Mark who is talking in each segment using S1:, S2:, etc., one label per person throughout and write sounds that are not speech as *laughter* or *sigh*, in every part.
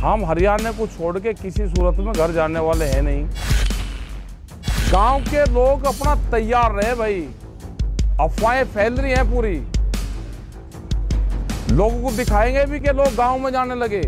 S1: हम हरियाणा को छोड़ के किसी सूरत में घर जाने वाले हैं नहीं गांव के लोग अपना तैयार रहे भाई अफवाहें फैल रही हैं पूरी लोगों को दिखाएंगे भी कि लोग गांव में जाने लगे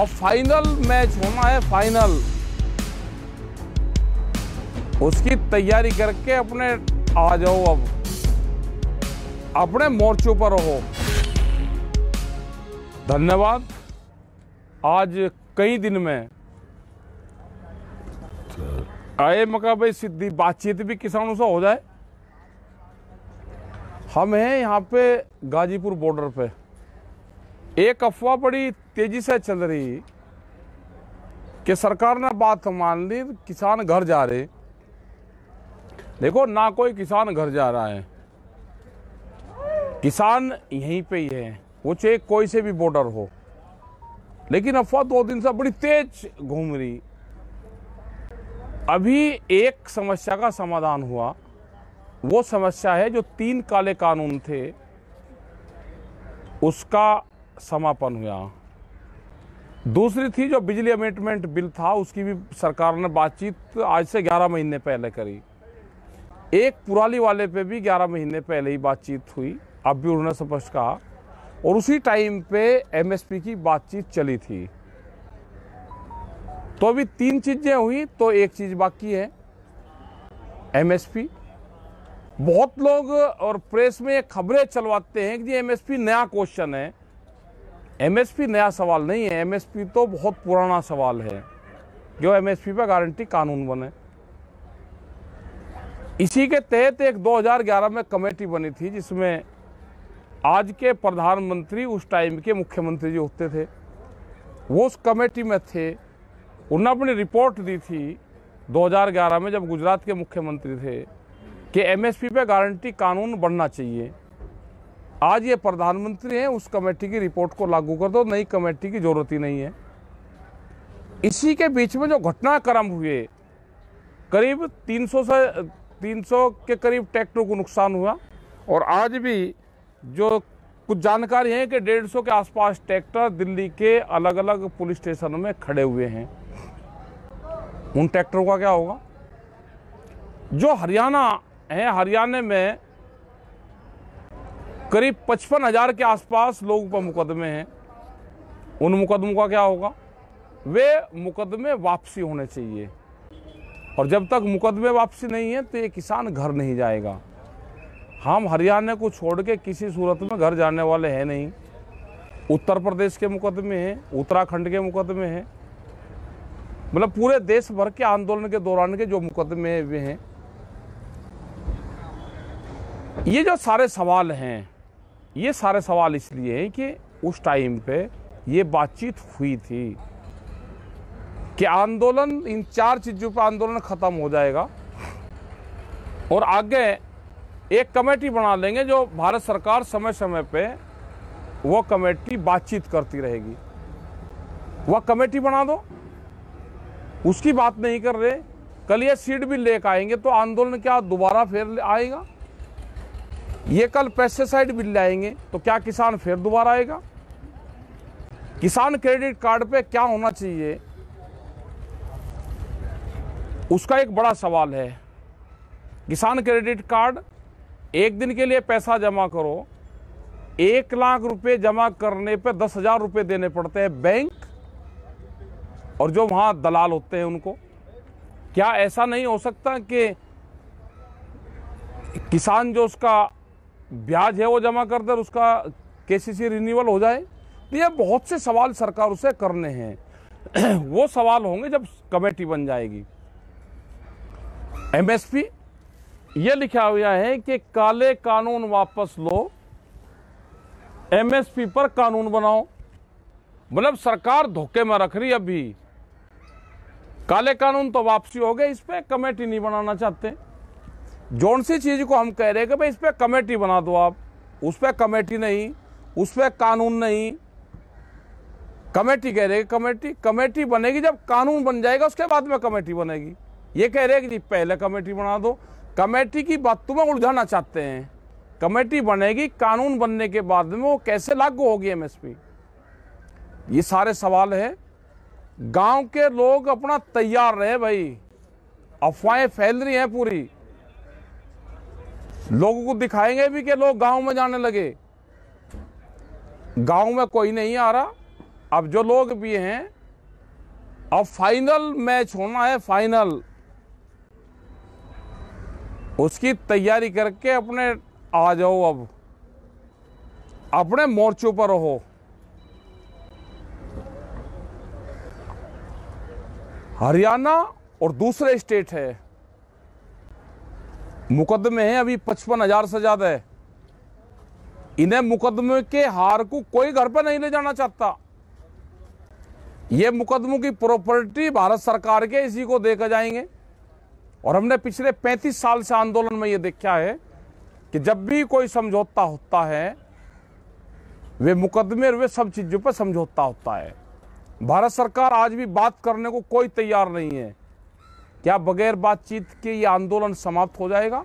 S1: अब फाइनल मैच होना है फाइनल उसकी तैयारी करके अपने आ जाओ अब अपने मोर्चों पर रहो धन्यवाद आज कई दिन में आए भाई सीधी बातचीत भी किसानों से हो जाए हम हैं यहाँ पे गाजीपुर बॉर्डर पे एक अफवाह बड़ी तेजी से चल रही कि सरकार ने बात मान ली किसान घर जा रहे देखो ना कोई किसान घर जा रहा है किसान यहीं पे ही है वो चाहे कोई से भी बॉर्डर हो लेकिन अफवाह दो दिन से बड़ी तेज घूम रही अभी एक समस्या का समाधान हुआ वो समस्या है जो तीन काले कानून थे उसका समापन हुआ दूसरी थी जो बिजली अमेंडमेंट बिल था उसकी भी सरकार ने बातचीत आज से 11 महीने पहले करी एक पुराली वाले पे भी 11 महीने पहले ही बातचीत हुई अब भी उन्होंने स्पष्ट कहा और उसी टाइम पे एमएसपी की बातचीत चली थी तो अभी तीन चीज़ें हुई तो एक चीज़ बाकी है एमएसपी बहुत लोग और प्रेस में खबरें चलवाते हैं कि एमएसपी नया क्वेश्चन है एमएसपी नया सवाल नहीं है एमएसपी तो बहुत पुराना सवाल है जो एमएसपी पर गारंटी कानून बने इसी के तहत एक 2011 में कमेटी बनी थी जिसमें आज के प्रधानमंत्री उस टाइम के मुख्यमंत्री जी होते थे वो उस कमेटी में थे उन्होंने अपनी रिपोर्ट दी थी 2011 में जब गुजरात के मुख्यमंत्री थे कि एमएसपी पे गारंटी कानून बनना चाहिए आज ये प्रधानमंत्री हैं उस कमेटी की रिपोर्ट को लागू कर दो नई कमेटी की ज़रूरत ही नहीं है इसी के बीच में जो घटनाक्रम हुए करीब 300 से 300 के करीब ट्रैक्टरों को नुकसान हुआ और आज भी जो कुछ जानकारी है कि डेढ़ सौ के आसपास ट्रैक्टर दिल्ली के अलग अलग पुलिस स्टेशनों में खड़े हुए हैं उन ट्रैक्टरों का क्या होगा जो हरियाणा है हरियाणा में करीब पचपन हजार के आसपास लोग पर मुकदमे हैं उन मुकदमों का क्या होगा वे मुकदमे वापसी होने चाहिए और जब तक मुकदमे वापसी नहीं है तो ये किसान घर नहीं जाएगा हम हरियाणा को छोड़ के किसी सूरत में घर जाने वाले हैं नहीं उत्तर प्रदेश के मुकदमे हैं उत्तराखंड के मुकदमे हैं मतलब पूरे देश भर के आंदोलन के दौरान के जो मुकदमे हुए हैं ये जो सारे सवाल हैं ये सारे सवाल इसलिए हैं कि उस टाइम पे ये बातचीत हुई थी कि आंदोलन इन चार चीज़ों पर आंदोलन ख़त्म हो जाएगा और आगे एक कमेटी बना लेंगे जो भारत सरकार समय समय पे वो कमेटी बातचीत करती रहेगी वह कमेटी बना दो उसकी बात नहीं कर रहे कल ये सीट भी लेकर आएंगे तो आंदोलन क्या दोबारा फिर आएगा ये कल पेस्टिसाइड बिल लाएंगे तो क्या किसान फिर दोबारा आएगा किसान क्रेडिट कार्ड पे क्या होना चाहिए उसका एक बड़ा सवाल है किसान क्रेडिट कार्ड एक दिन के लिए पैसा जमा करो एक लाख रुपए जमा करने पर दस हजार रुपये देने पड़ते हैं बैंक और जो वहां दलाल होते हैं उनको क्या ऐसा नहीं हो सकता कि किसान जो उसका ब्याज है वो जमा कर दे उसका केसीसी रिन्यूअल हो जाए तो ये बहुत से सवाल सरकार उसे करने हैं *clears throat* वो सवाल होंगे जब कमेटी बन जाएगी एमएसपी यह लिखा हुआ है कि काले कानून वापस लो एमएसपी पर कानून बनाओ मतलब सरकार धोखे में रख रही अभी काले कानून तो वापसी हो गए इस पर कमेटी नहीं बनाना चाहते जोन सी चीज़ को हम कह रहे हैं कि भाई इस पर कमेटी बना दो आप उस पर कमेटी नहीं उस पर कानून नहीं कमेटी कह रहे कमेटी कमेटी बनेगी जब कानून बन जाएगा उसके बाद में कमेटी बनेगी ये कह रहे हैं कि पहले कमेटी बना दो कमेटी की बातों में उलझाना चाहते हैं कमेटी बनेगी कानून बनने के बाद में वो कैसे लागू होगी एमएसपी ये सारे सवाल है गांव के लोग अपना तैयार रहे भाई अफवाहें फैल रही हैं पूरी लोगों को दिखाएंगे भी कि लोग गांव में जाने लगे गांव में कोई नहीं आ रहा अब जो लोग भी हैं अब फाइनल मैच होना है फाइनल उसकी तैयारी करके अपने आ जाओ अब अपने मोर्चों पर रहो हरियाणा और दूसरे स्टेट है मुकदमे हैं अभी पचपन हजार से ज्यादा है इन्हें मुकदमे के हार को कोई घर पर नहीं ले जाना चाहता ये मुकदमों की प्रॉपर्टी भारत सरकार के इसी को देकर जाएंगे और हमने पिछले 35 साल से आंदोलन में यह देखा है कि जब भी कोई समझौता होता है वे मुकदमे वे सब चीज़ों पर समझौता होता है भारत सरकार आज भी बात करने को कोई तैयार नहीं है क्या बगैर बातचीत के ये आंदोलन समाप्त हो जाएगा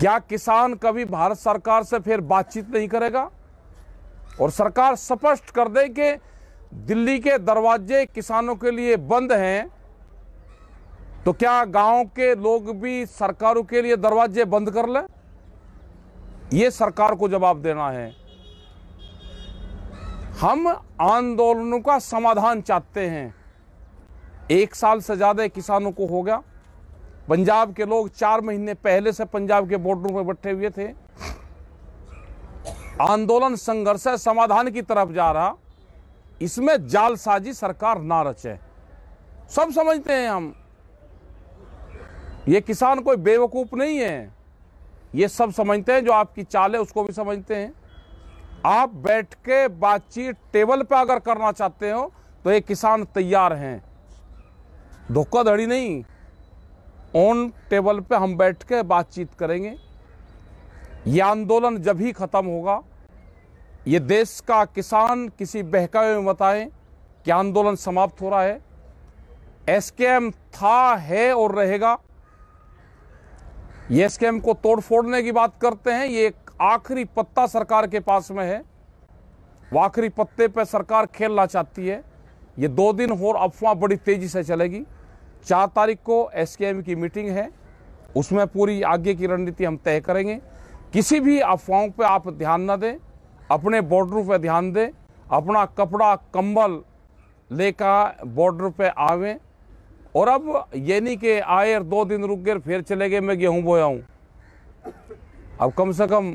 S1: क्या किसान कभी भारत सरकार से फिर बातचीत नहीं करेगा और सरकार स्पष्ट कर दे कि दिल्ली के दरवाजे किसानों के लिए बंद हैं तो क्या गांव के लोग भी सरकारों के लिए दरवाजे बंद कर ले ये सरकार को जवाब देना है हम आंदोलनों का समाधान चाहते हैं एक साल से ज़्यादा किसानों को हो गया पंजाब के लोग चार महीने पहले से पंजाब के बॉर्डर में बैठे हुए थे आंदोलन संघर्ष समाधान की तरफ जा रहा इसमें जालसाजी सरकार ना रचे सब समझते हैं हम ये किसान कोई बेवकूफ़ नहीं है ये सब समझते हैं जो आपकी चाल है उसको भी समझते हैं आप बैठ के बातचीत टेबल पर अगर करना चाहते हो तो ये किसान तैयार हैं धोखाधड़ी नहीं ऑन टेबल पे हम बैठ के बातचीत करेंगे ये आंदोलन जब ही ख़त्म होगा ये देश का किसान किसी बहकावे में बताएं कि आंदोलन समाप्त हो रहा है एसकेएम था है और रहेगा ये e स्कैम को तोड़ फोड़ने की बात करते हैं ये एक आखिरी पत्ता सरकार के पास में है वो आखिरी पत्ते पर सरकार खेलना चाहती है ये दो दिन और अफवाह बड़ी तेज़ी से चलेगी चार तारीख को एस e की मीटिंग है उसमें पूरी आगे की रणनीति हम तय करेंगे किसी भी अफवाहों पर आप ध्यान न दें अपने बॉर्डर पर ध्यान दें अपना कपड़ा कंबल लेकर बॉर्डर पर आवें और अब ये नहीं कि आए और दो दिन रुक गए फिर चले गए मैं गेहूँ बोया हूँ अब कम से कम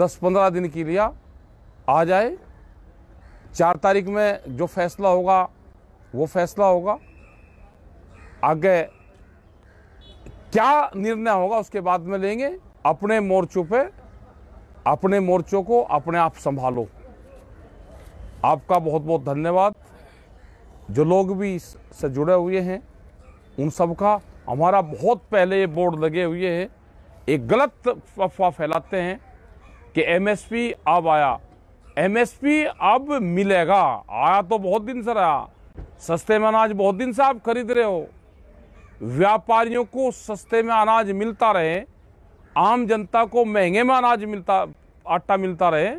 S1: दस पंद्रह दिन की लिया आ जाए चार तारीख में जो फैसला होगा वो फैसला होगा आगे क्या निर्णय होगा उसके बाद में लेंगे अपने मोर्चों पे अपने मोर्चों को अपने आप संभालो आपका बहुत बहुत धन्यवाद जो लोग भी इससे जुड़े हुए हैं उन सब का हमारा बहुत पहले ये बोर्ड लगे हुए हैं एक गलत अफवाह फैलाते हैं कि एमएसपी अब आया एमएसपी अब मिलेगा आया तो बहुत दिन से रहा सस्ते में अनाज बहुत दिन से आप खरीद रहे हो व्यापारियों को सस्ते में अनाज मिलता रहे आम जनता को महंगे में अनाज मिलता आटा मिलता रहे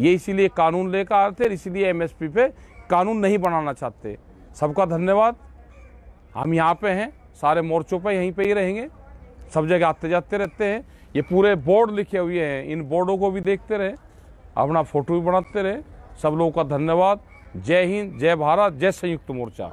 S1: ये इसीलिए कानून लेकर आते थे इसीलिए एमएसपी पे कानून नहीं बनाना चाहते सबका धन्यवाद हम यहाँ पे हैं सारे मोर्चों पे यहीं पे ही रहेंगे सब जगह आते जाते रहते हैं ये पूरे बोर्ड लिखे हुए हैं इन बोर्डों को भी देखते रहे अपना फोटो भी बनाते रहे सब लोगों का धन्यवाद जय हिंद जय भारत जय संयुक्त मोर्चा